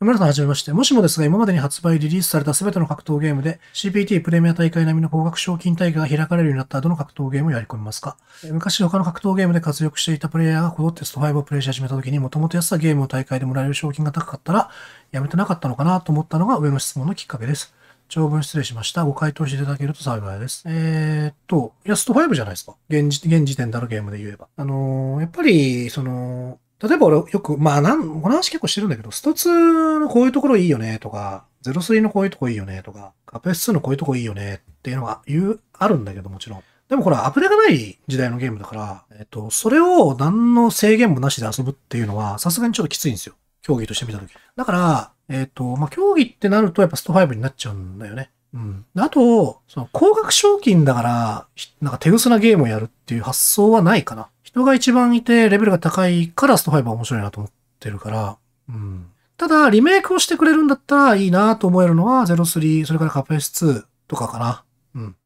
皆 さんはじめまして。もしもですが、今までに発売、リリースされた全ての格闘ゲームで、CPT プレミア大会並みの高額賞金大会が開かれるようになった後の格闘ゲームをやり込みますか昔他の格闘ゲームで活躍していたプレイヤーがこぞってスト5をプレイし始めた時に、もともと安さゲームを大会でもらえる賞金が高かったら、やめてなかったのかなと思ったのが上の質問のきっかけです。長文失礼しました。ご回答していただけると幸いです。えー、っと、いや、スト5じゃないですか。現時現時点であるゲームで言えば。あのー、やっぱり、その、例えば俺よく、まあ、なん、お話結構してるんだけど、スト2のこういうところいいよねとか、03のこういうとこいいよねとか、カペス2のこういうとこいいよねっていうのが言う、あるんだけどもちろん。でもこれアプデがない時代のゲームだから、えっと、それを何の制限もなしで遊ぶっていうのは、さすがにちょっときついんですよ。競技として見たとき。だから、えっと、まあ、競技ってなるとやっぱスト5になっちゃうんだよね。うん。あと、その、高額賞金だから、なんか手薄なゲームをやるっていう発想はないかな。人が一番いてレベルが高いからスト5は面白いなと思ってるから、うん。ただ、リメイクをしてくれるんだったらいいなと思えるのは03、それからカペス2とかかな。うん。